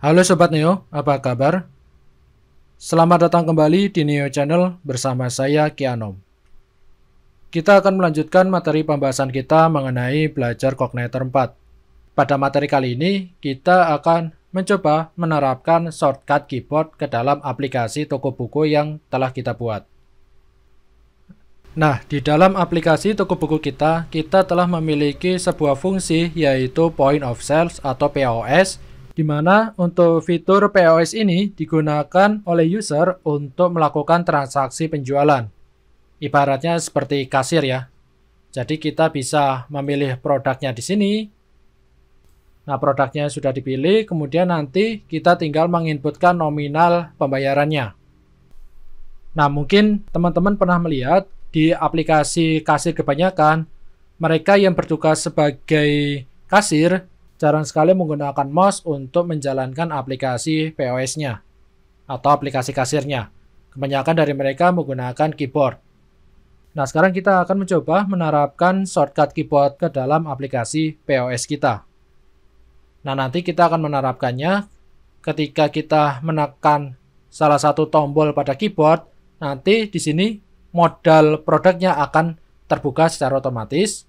Halo Sobat Neo, apa kabar? Selamat datang kembali di Neo Channel bersama saya Kianom. Kita akan melanjutkan materi pembahasan kita mengenai belajar Cognitor 4. Pada materi kali ini, kita akan mencoba menerapkan shortcut keyboard ke dalam aplikasi toko buku yang telah kita buat. Nah, di dalam aplikasi toko buku kita, kita telah memiliki sebuah fungsi yaitu Point of Sales atau POS, di mana untuk fitur POS ini digunakan oleh user untuk melakukan transaksi penjualan. Ibaratnya seperti kasir ya. Jadi kita bisa memilih produknya di sini. Nah, produknya sudah dipilih, kemudian nanti kita tinggal menginputkan nominal pembayarannya. Nah, mungkin teman-teman pernah melihat di aplikasi kasir kebanyakan, mereka yang bertugas sebagai kasir jarang sekali menggunakan mouse untuk menjalankan aplikasi POS-nya atau aplikasi kasirnya. Kebanyakan dari mereka menggunakan keyboard. Nah, sekarang kita akan mencoba menerapkan shortcut keyboard ke dalam aplikasi POS kita. Nah, nanti kita akan menerapkannya ketika kita menekan salah satu tombol pada keyboard, nanti di sini modal produknya akan terbuka secara otomatis.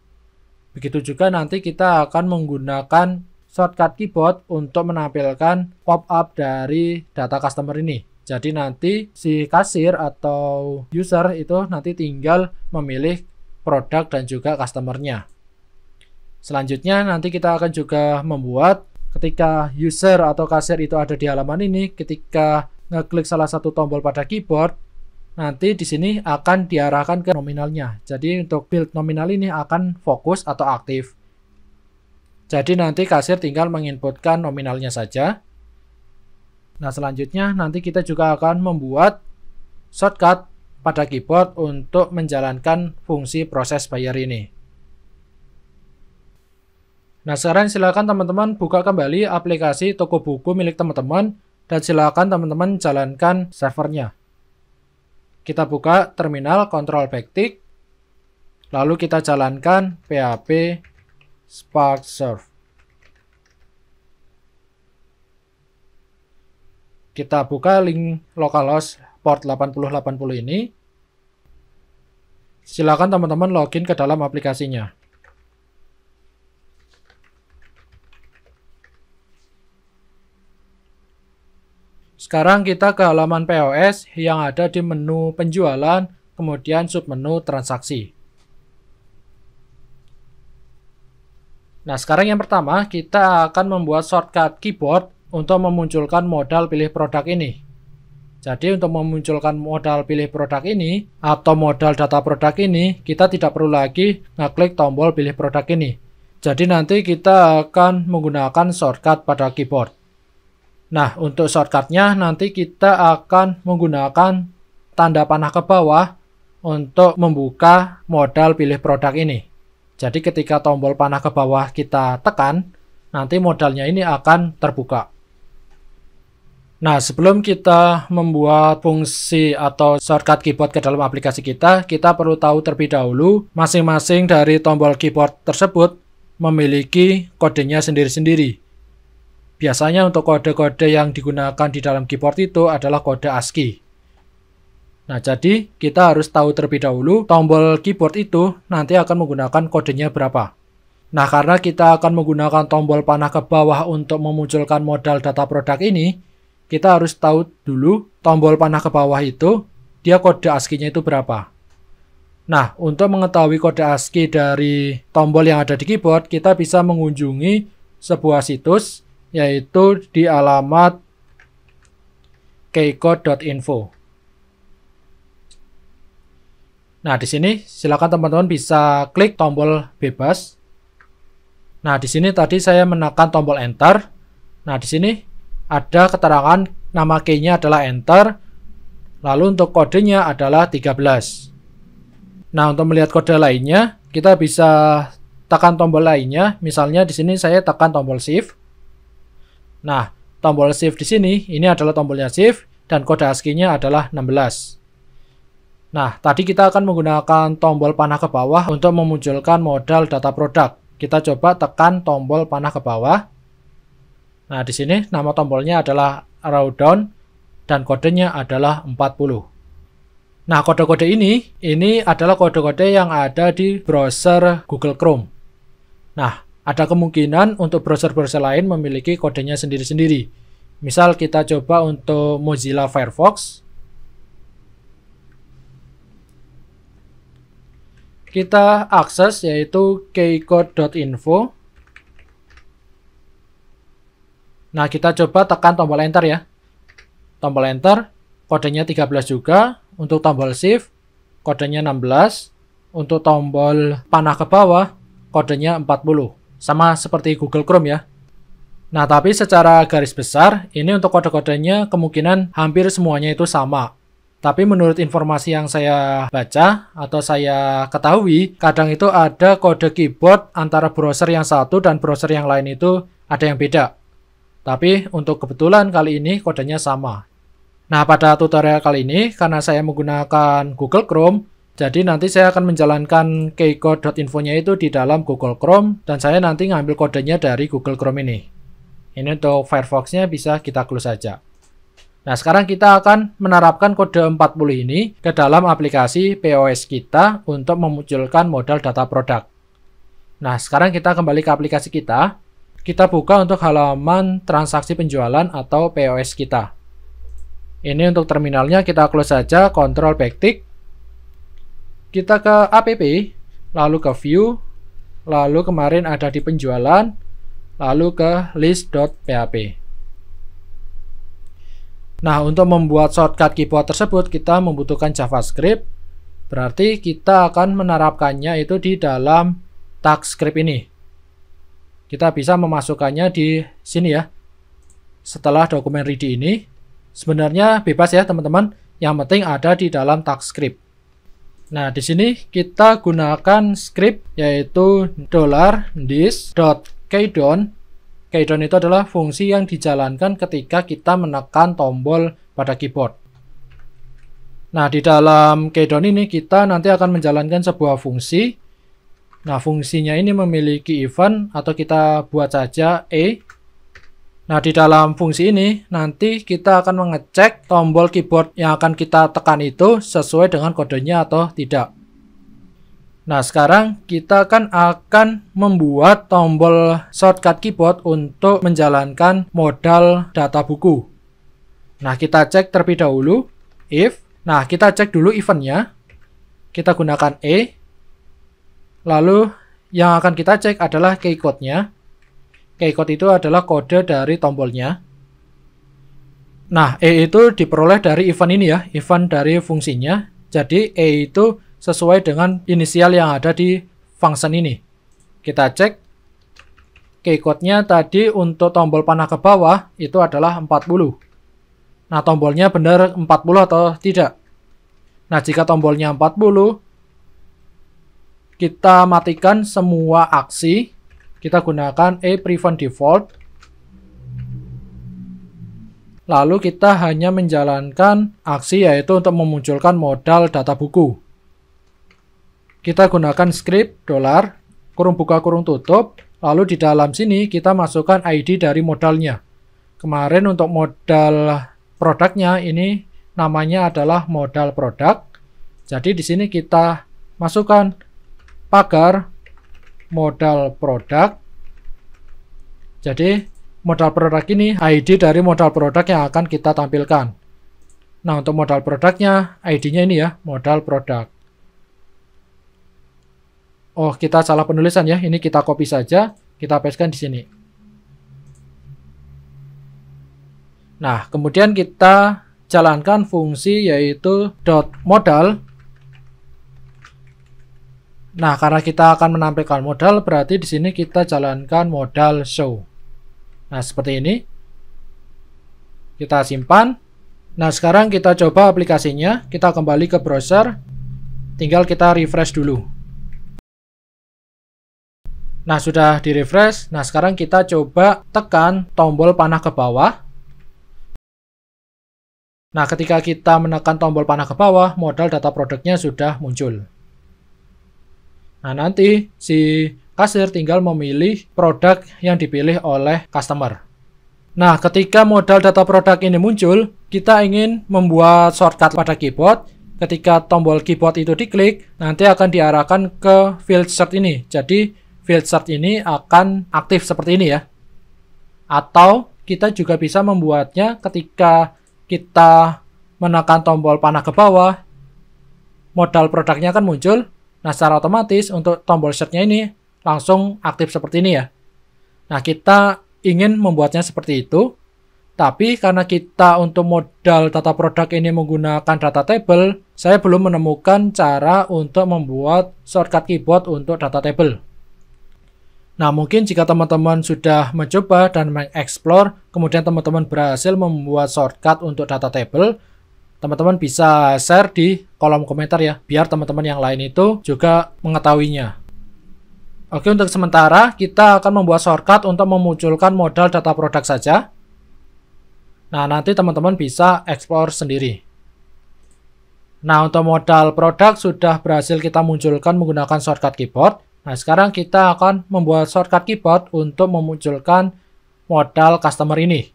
Begitu juga nanti kita akan menggunakan shortcut keyboard untuk menampilkan pop-up dari data customer ini. Jadi nanti si kasir atau user itu nanti tinggal memilih produk dan juga customernya. Selanjutnya nanti kita akan juga membuat ketika user atau kasir itu ada di halaman ini, ketika ngeklik salah satu tombol pada keyboard, nanti di sini akan diarahkan ke nominalnya. Jadi untuk build nominal ini akan fokus atau aktif. Jadi nanti kasir tinggal menginputkan nominalnya saja. Nah selanjutnya nanti kita juga akan membuat shortcut pada keyboard untuk menjalankan fungsi proses bayar ini. Nah sekarang silakan teman-teman buka kembali aplikasi toko buku milik teman-teman dan silakan teman-teman jalankan servernya. Kita buka terminal kontrol backtick. Lalu kita jalankan PHP Spark Serve. Kita buka link localhost port 8080 ini. Silakan teman-teman login ke dalam aplikasinya. Sekarang kita ke halaman POS yang ada di menu penjualan, kemudian submenu transaksi. Nah, sekarang yang pertama, kita akan membuat shortcut keyboard untuk memunculkan modal pilih produk ini. Jadi, untuk memunculkan modal pilih produk ini, atau modal data produk ini, kita tidak perlu lagi ngeklik tombol pilih produk ini. Jadi, nanti kita akan menggunakan shortcut pada keyboard. Nah, untuk shortcutnya nanti kita akan menggunakan tanda panah ke bawah untuk membuka modal pilih produk ini. Jadi ketika tombol panah ke bawah kita tekan, nanti modalnya ini akan terbuka. Nah, sebelum kita membuat fungsi atau shortcut keyboard ke dalam aplikasi kita, kita perlu tahu terlebih dahulu masing-masing dari tombol keyboard tersebut memiliki kodenya sendiri-sendiri. Biasanya untuk kode-kode yang digunakan di dalam keyboard itu adalah kode ASCII. Nah, jadi kita harus tahu terlebih dahulu tombol keyboard itu nanti akan menggunakan kodenya berapa. Nah, karena kita akan menggunakan tombol panah ke bawah untuk memunculkan modal data produk ini, kita harus tahu dulu tombol panah ke bawah itu, dia kode ASCII-nya itu berapa. Nah, untuk mengetahui kode ASCII dari tombol yang ada di keyboard, kita bisa mengunjungi sebuah situs yaitu di alamat keiko.info. Nah, di sini silakan teman-teman bisa klik tombol bebas. Nah, di sini tadi saya menekan tombol enter. Nah, di sini ada keterangan nama key-nya adalah enter. Lalu untuk kodenya adalah 13. Nah, untuk melihat kode lainnya, kita bisa tekan tombol lainnya. Misalnya di sini saya tekan tombol shift. Nah, tombol shift di sini, ini adalah tombolnya shift, dan kode ASCII-nya adalah 16. Nah, tadi kita akan menggunakan tombol panah ke bawah untuk memunculkan modal data produk. Kita coba tekan tombol panah ke bawah. Nah, di sini nama tombolnya adalah arrow down dan kodenya adalah 40. Nah, kode-kode ini, ini adalah kode-kode yang ada di browser Google Chrome. Nah, ada kemungkinan untuk browser-browser lain memiliki kodenya sendiri-sendiri. Misal kita coba untuk Mozilla Firefox. Kita akses yaitu keycode.info. Nah, kita coba tekan tombol enter ya. Tombol enter, kodenya 13 juga. Untuk tombol shift, kodenya 16. Untuk tombol panah ke bawah, kodenya 40. Sama seperti Google Chrome ya. Nah, tapi secara garis besar, ini untuk kode-kodenya kemungkinan hampir semuanya itu sama. Tapi menurut informasi yang saya baca atau saya ketahui, kadang itu ada kode keyboard antara browser yang satu dan browser yang lain itu ada yang beda. Tapi untuk kebetulan kali ini kodenya sama. Nah, pada tutorial kali ini, karena saya menggunakan Google Chrome, jadi nanti saya akan menjalankan keycode.info-nya itu di dalam Google Chrome dan saya nanti ngambil kodenya dari Google Chrome ini. Ini untuk Firefox-nya bisa kita close saja. Nah, sekarang kita akan menerapkan kode 40 ini ke dalam aplikasi POS kita untuk memunculkan modal data produk. Nah, sekarang kita kembali ke aplikasi kita. Kita buka untuk halaman transaksi penjualan atau POS kita. Ini untuk terminalnya kita close saja, Control backtick. Kita ke app, lalu ke view, lalu kemarin ada di penjualan, lalu ke list.php. Nah, untuk membuat shortcut keyboard tersebut, kita membutuhkan JavaScript. Berarti kita akan menerapkannya itu di dalam tag script ini. Kita bisa memasukkannya di sini ya. Setelah dokumen ready ini, sebenarnya bebas ya teman-teman. Yang penting ada di dalam tag script. Nah, di sini kita gunakan script yaitu dollar this dot $this.kdon. Kdon itu adalah fungsi yang dijalankan ketika kita menekan tombol pada keyboard. Nah, di dalam kdon ini kita nanti akan menjalankan sebuah fungsi. Nah, fungsinya ini memiliki event atau kita buat saja E Nah, di dalam fungsi ini nanti kita akan mengecek tombol keyboard yang akan kita tekan itu sesuai dengan kodenya atau tidak. Nah, sekarang kita kan akan membuat tombol shortcut keyboard untuk menjalankan modal data buku. Nah, kita cek terlebih dahulu if. Nah, kita cek dulu eventnya. Kita gunakan E. Lalu, yang akan kita cek adalah keycode nya keikut itu adalah kode dari tombolnya. Nah, E itu diperoleh dari event ini ya, event dari fungsinya. Jadi E itu sesuai dengan inisial yang ada di function ini. Kita cek nya tadi untuk tombol panah ke bawah itu adalah 40. Nah, tombolnya benar 40 atau tidak. Nah, jika tombolnya 40, kita matikan semua aksi kita gunakan a prevent default. Lalu kita hanya menjalankan aksi yaitu untuk memunculkan modal data buku. Kita gunakan script dolar kurung buka kurung tutup. Lalu di dalam sini kita masukkan ID dari modalnya. Kemarin untuk modal produknya ini namanya adalah modal produk. Jadi di sini kita masukkan pagar modal produk. Jadi modal produk ini ID dari modal produk yang akan kita tampilkan. Nah untuk modal produknya ID-nya ini ya modal produk. Oh kita salah penulisan ya ini kita copy saja kita paste kan di sini. Nah kemudian kita jalankan fungsi yaitu dot modal Nah, karena kita akan menampilkan modal, berarti di sini kita jalankan modal show. Nah, seperti ini. Kita simpan. Nah, sekarang kita coba aplikasinya. Kita kembali ke browser. Tinggal kita refresh dulu. Nah, sudah di-refresh. Nah, sekarang kita coba tekan tombol panah ke bawah. Nah, ketika kita menekan tombol panah ke bawah, modal data produknya sudah muncul. Nah, nanti si kasir tinggal memilih produk yang dipilih oleh customer. Nah, ketika modal data produk ini muncul, kita ingin membuat shortcut pada keyboard. Ketika tombol keyboard itu diklik, nanti akan diarahkan ke field search ini. Jadi, field search ini akan aktif seperti ini ya. Atau kita juga bisa membuatnya ketika kita menekan tombol panah ke bawah, modal produknya akan muncul, Nah, secara otomatis untuk tombol search ini langsung aktif seperti ini ya. Nah, kita ingin membuatnya seperti itu, tapi karena kita untuk modal tata produk ini menggunakan data table, saya belum menemukan cara untuk membuat shortcut keyboard untuk data table. Nah, mungkin jika teman-teman sudah mencoba dan mengeksplor, kemudian teman-teman berhasil membuat shortcut untuk data table, teman-teman bisa share di kolom komentar ya, biar teman-teman yang lain itu juga mengetahuinya. Oke, untuk sementara kita akan membuat shortcut untuk memunculkan modal data produk saja. Nah, nanti teman-teman bisa explore sendiri. Nah, untuk modal produk sudah berhasil kita munculkan menggunakan shortcut keyboard. Nah, sekarang kita akan membuat shortcut keyboard untuk memunculkan modal customer ini.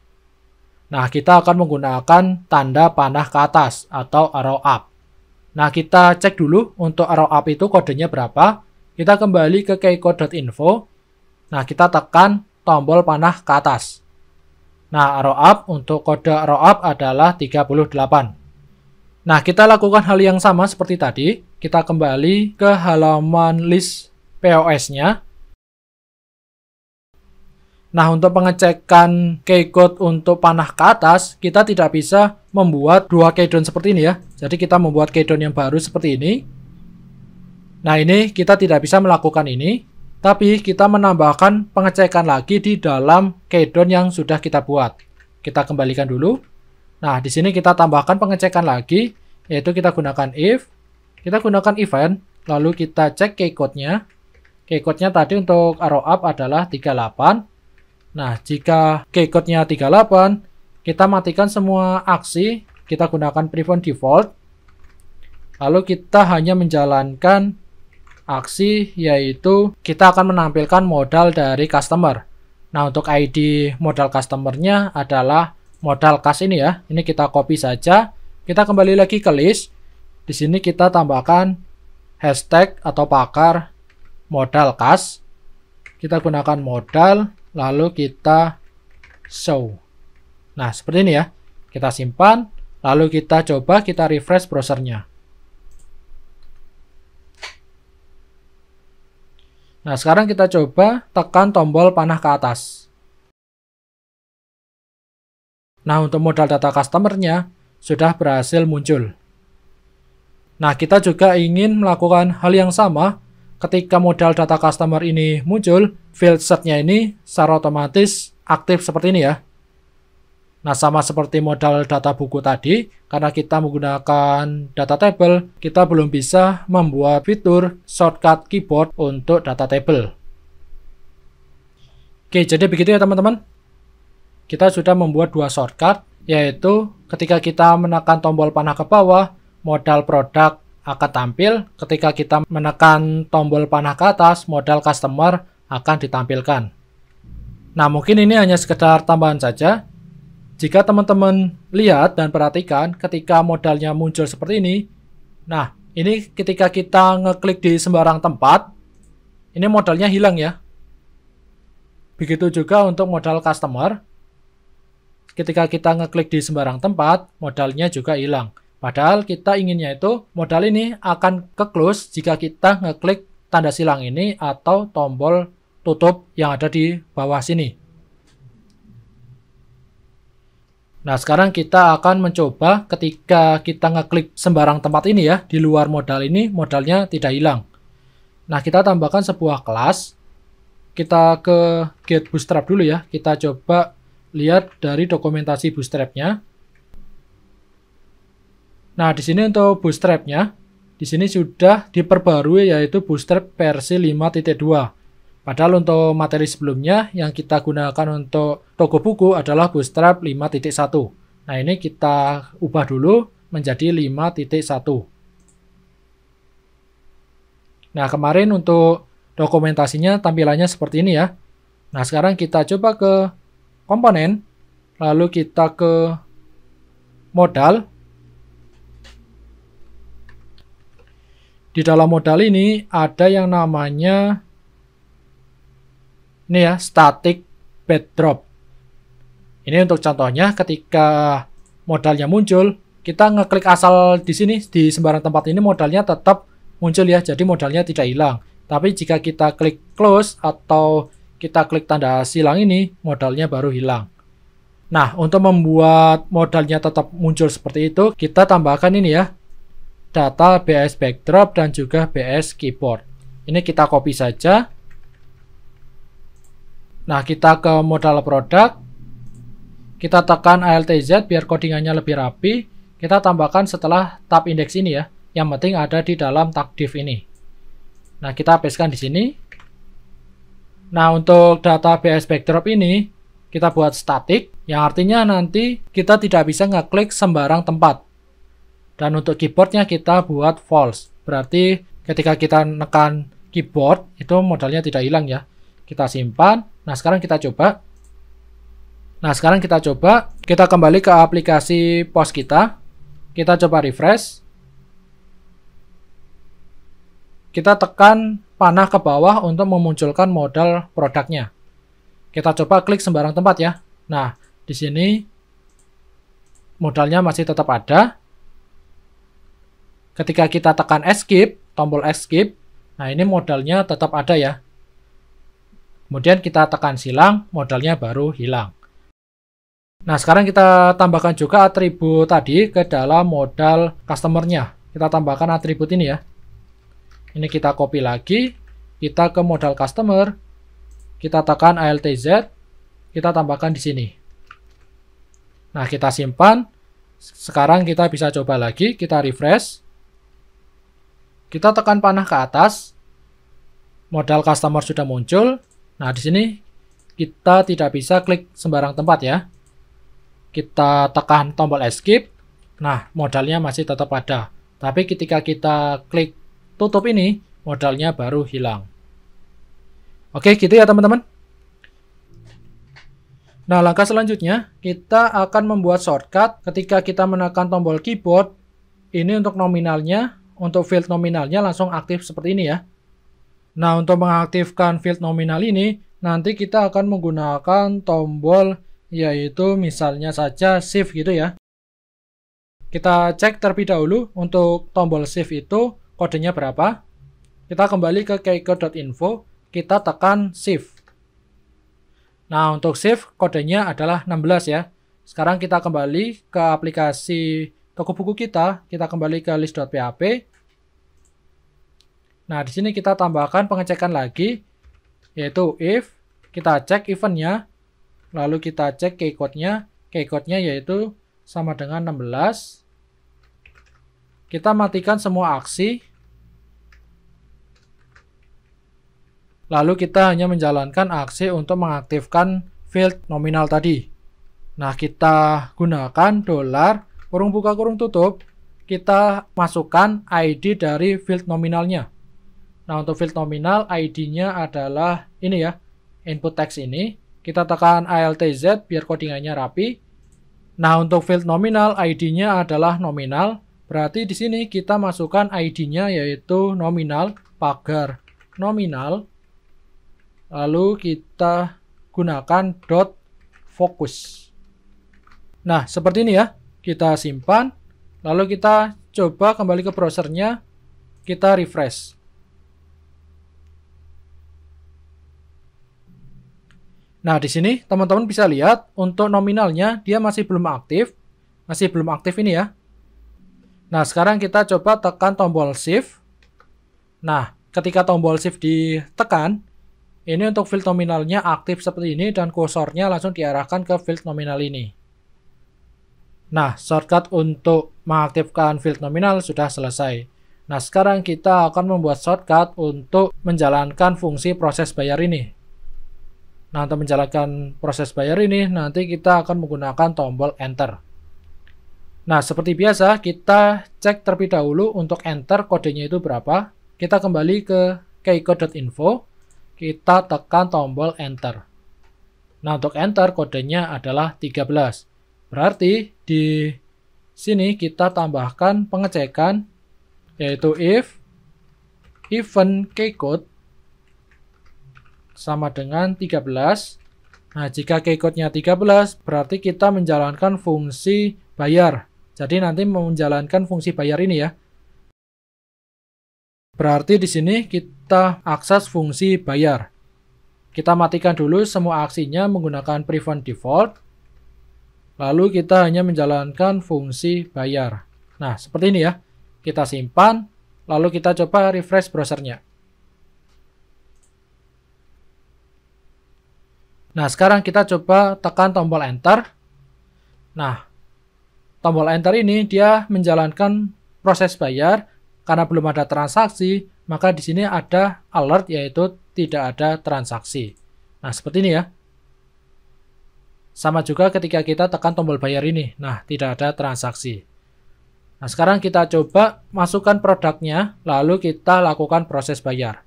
Nah, kita akan menggunakan tanda panah ke atas atau arrow up. Nah, kita cek dulu untuk arrow up itu kodenya berapa. Kita kembali ke keiko.info. Nah, kita tekan tombol panah ke atas. Nah, arrow up untuk kode arrow up adalah 38. Nah, kita lakukan hal yang sama seperti tadi. Kita kembali ke halaman list POS-nya. Nah, untuk pengecekan keycode untuk panah ke atas, kita tidak bisa membuat dua keydown seperti ini ya. Jadi kita membuat keydown yang baru seperti ini. Nah, ini kita tidak bisa melakukan ini, tapi kita menambahkan pengecekan lagi di dalam keydown yang sudah kita buat. Kita kembalikan dulu. Nah, di sini kita tambahkan pengecekan lagi, yaitu kita gunakan if, kita gunakan event, lalu kita cek keycode-nya. Keycode-nya tadi untuk arrow up adalah 38, Nah, jika keycode-nya 38, kita matikan semua aksi, kita gunakan prevent default. Lalu kita hanya menjalankan aksi yaitu kita akan menampilkan modal dari customer. Nah, untuk ID modal customer-nya adalah modal kas ini ya. Ini kita copy saja. Kita kembali lagi ke list. Di sini kita tambahkan hashtag atau pakar modal kas. Kita gunakan modal lalu kita show. Nah, seperti ini ya. Kita simpan, lalu kita coba kita refresh browsernya. Nah, sekarang kita coba tekan tombol panah ke atas. Nah, untuk modal data customernya sudah berhasil muncul. Nah, kita juga ingin melakukan hal yang sama ketika modal data customer ini muncul, field setnya ini secara otomatis aktif seperti ini ya. Nah, sama seperti modal data buku tadi, karena kita menggunakan data table, kita belum bisa membuat fitur shortcut keyboard untuk data table. Oke, jadi begitu ya teman-teman. Kita sudah membuat dua shortcut, yaitu ketika kita menekan tombol panah ke bawah, modal produk akan tampil ketika kita menekan tombol panah ke atas, modal customer akan ditampilkan. Nah, mungkin ini hanya sekedar tambahan saja. Jika teman-teman lihat dan perhatikan ketika modalnya muncul seperti ini, nah, ini ketika kita ngeklik di sembarang tempat, ini modalnya hilang ya. Begitu juga untuk modal customer. Ketika kita ngeklik di sembarang tempat, modalnya juga hilang. Padahal kita inginnya itu modal ini akan ke close jika kita ngeklik tanda silang ini atau tombol tutup yang ada di bawah sini. Nah, sekarang kita akan mencoba ketika kita ngeklik sembarang tempat ini ya, di luar modal ini modalnya tidak hilang. Nah, kita tambahkan sebuah kelas. Kita ke get bootstrap dulu ya. Kita coba lihat dari dokumentasi bootstrapnya. Nah, di sini untuk bootstrapnya, di sini sudah diperbarui yaitu bootstrap versi 5.2. Padahal untuk materi sebelumnya yang kita gunakan untuk toko buku adalah bootstrap 5.1. Nah, ini kita ubah dulu menjadi 5.1. Nah, kemarin untuk dokumentasinya tampilannya seperti ini ya. Nah, sekarang kita coba ke komponen, lalu kita ke modal, Di dalam modal ini ada yang namanya ini ya, static backdrop. Ini untuk contohnya ketika modalnya muncul, kita ngeklik asal di sini di sembarang tempat ini modalnya tetap muncul ya, jadi modalnya tidak hilang. Tapi jika kita klik close atau kita klik tanda silang ini, modalnya baru hilang. Nah, untuk membuat modalnya tetap muncul seperti itu, kita tambahkan ini ya, data BS backdrop dan juga BS keyboard. Ini kita copy saja. Nah, kita ke modal produk. Kita tekan ALTZ biar codingannya lebih rapi. Kita tambahkan setelah tab index ini ya. Yang penting ada di dalam tab div ini. Nah, kita pastekan di sini. Nah, untuk data BS backdrop ini, kita buat static, yang artinya nanti kita tidak bisa ngeklik sembarang tempat. Dan untuk keyboardnya kita buat false. Berarti ketika kita nekan keyboard itu modalnya tidak hilang ya. Kita simpan. Nah sekarang kita coba. Nah sekarang kita coba. Kita kembali ke aplikasi POS kita. Kita coba refresh. Kita tekan panah ke bawah untuk memunculkan modal produknya. Kita coba klik sembarang tempat ya. Nah, di sini modalnya masih tetap ada. Ketika kita tekan escape, tombol escape, nah ini modalnya tetap ada ya. Kemudian kita tekan silang, modalnya baru hilang. Nah, sekarang kita tambahkan juga atribut tadi ke dalam modal customernya. Kita tambahkan atribut ini ya. Ini kita copy lagi, kita ke modal customer, kita tekan ALTZ, kita tambahkan di sini. Nah, kita simpan. Sekarang kita bisa coba lagi, kita refresh. Kita tekan panah ke atas. Modal customer sudah muncul. Nah, di sini kita tidak bisa klik sembarang tempat ya. Kita tekan tombol escape. Nah, modalnya masih tetap ada. Tapi ketika kita klik tutup ini, modalnya baru hilang. Oke, gitu ya teman-teman. Nah, langkah selanjutnya, kita akan membuat shortcut ketika kita menekan tombol keyboard. Ini untuk nominalnya untuk field nominalnya langsung aktif seperti ini ya. Nah, untuk mengaktifkan field nominal ini, nanti kita akan menggunakan tombol yaitu misalnya saja shift gitu ya. Kita cek terlebih dahulu untuk tombol shift itu kodenya berapa. Kita kembali ke keiko.info, kita tekan shift. Nah, untuk shift kodenya adalah 16 ya. Sekarang kita kembali ke aplikasi toko buku kita, kita kembali ke list.php, Nah, di sini kita tambahkan pengecekan lagi, yaitu if, kita cek eventnya, lalu kita cek keycode-nya, keycode-nya yaitu sama dengan 16. Kita matikan semua aksi, lalu kita hanya menjalankan aksi untuk mengaktifkan field nominal tadi. Nah, kita gunakan dolar kurung buka kurung tutup, kita masukkan ID dari field nominalnya. Nah, untuk field nominal ID-nya adalah ini ya, input text ini. Kita tekan ALTZ biar codingannya rapi. Nah, untuk field nominal ID-nya adalah nominal. Berarti di sini kita masukkan ID-nya yaitu nominal pagar nominal. Lalu kita gunakan dot focus. Nah, seperti ini ya. Kita simpan. Lalu kita coba kembali ke browsernya. Kita refresh. Nah, di sini teman-teman bisa lihat untuk nominalnya dia masih belum aktif. Masih belum aktif ini ya. Nah, sekarang kita coba tekan tombol shift. Nah, ketika tombol shift ditekan, ini untuk field nominalnya aktif seperti ini dan kursornya langsung diarahkan ke field nominal ini. Nah, shortcut untuk mengaktifkan field nominal sudah selesai. Nah, sekarang kita akan membuat shortcut untuk menjalankan fungsi proses bayar ini. Nah, untuk menjalankan proses bayar ini, nanti kita akan menggunakan tombol Enter. Nah, seperti biasa, kita cek terlebih dahulu untuk Enter kodenya itu berapa. Kita kembali ke keiko.info, kita tekan tombol Enter. Nah, untuk Enter kodenya adalah 13. Berarti di sini kita tambahkan pengecekan, yaitu if event keycode sama dengan 13. Nah, jika keycode-nya 13, berarti kita menjalankan fungsi bayar. Jadi nanti menjalankan fungsi bayar ini ya. Berarti di sini kita akses fungsi bayar. Kita matikan dulu semua aksinya menggunakan prevent default. Lalu kita hanya menjalankan fungsi bayar. Nah, seperti ini ya. Kita simpan, lalu kita coba refresh browsernya. Nah, sekarang kita coba tekan tombol enter. Nah, tombol enter ini dia menjalankan proses bayar karena belum ada transaksi, maka di sini ada alert yaitu tidak ada transaksi. Nah, seperti ini ya. Sama juga ketika kita tekan tombol bayar ini. Nah, tidak ada transaksi. Nah, sekarang kita coba masukkan produknya, lalu kita lakukan proses bayar.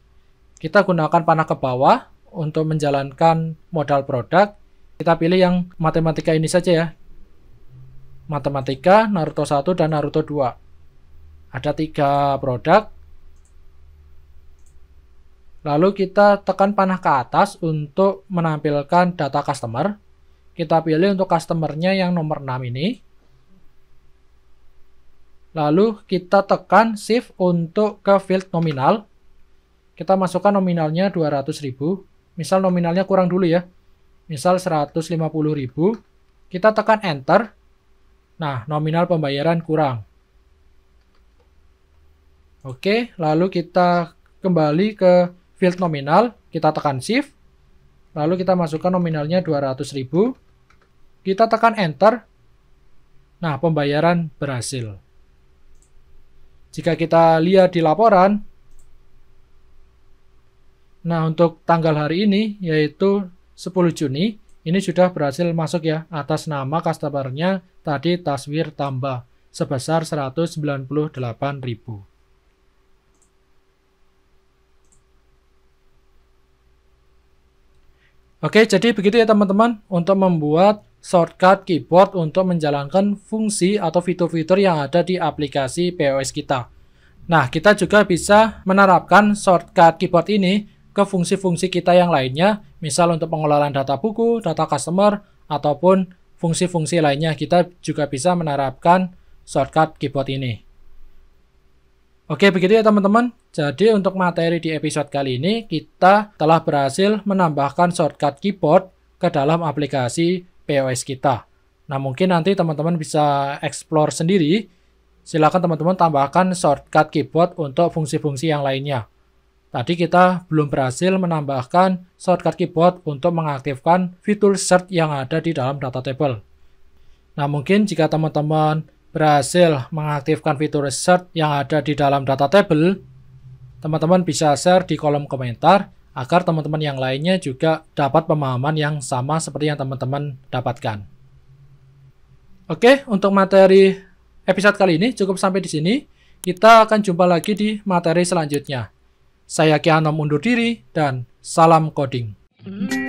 Kita gunakan panah ke bawah, untuk menjalankan modal produk. Kita pilih yang matematika ini saja ya. Matematika, Naruto 1, dan Naruto 2. Ada tiga produk. Lalu kita tekan panah ke atas untuk menampilkan data customer. Kita pilih untuk customernya yang nomor 6 ini. Lalu kita tekan shift untuk ke field nominal. Kita masukkan nominalnya 200.000. Misal nominalnya kurang dulu ya. Misal 150.000, kita tekan enter. Nah, nominal pembayaran kurang. Oke, lalu kita kembali ke field nominal, kita tekan shift. Lalu kita masukkan nominalnya 200.000. Kita tekan enter. Nah, pembayaran berhasil. Jika kita lihat di laporan, Nah, untuk tanggal hari ini yaitu 10 Juni, ini sudah berhasil masuk ya atas nama customernya tadi taswir tambah sebesar 198.000. Oke, jadi begitu ya teman-teman untuk membuat shortcut keyboard untuk menjalankan fungsi atau fitur-fitur yang ada di aplikasi POS kita. Nah, kita juga bisa menerapkan shortcut keyboard ini ke fungsi-fungsi kita yang lainnya, misal untuk pengelolaan data buku, data customer, ataupun fungsi-fungsi lainnya kita juga bisa menerapkan shortcut keyboard ini. Oke, begitu ya teman-teman. Jadi untuk materi di episode kali ini, kita telah berhasil menambahkan shortcut keyboard ke dalam aplikasi POS kita. Nah, mungkin nanti teman-teman bisa explore sendiri. Silakan teman-teman tambahkan shortcut keyboard untuk fungsi-fungsi yang lainnya. Tadi kita belum berhasil menambahkan shortcut keyboard untuk mengaktifkan fitur search yang ada di dalam data table. Nah mungkin jika teman-teman berhasil mengaktifkan fitur search yang ada di dalam data table, teman-teman bisa share di kolom komentar agar teman-teman yang lainnya juga dapat pemahaman yang sama seperti yang teman-teman dapatkan. Oke, untuk materi episode kali ini cukup sampai di sini. Kita akan jumpa lagi di materi selanjutnya. Saya Kianom undur diri dan salam coding. Mm -hmm.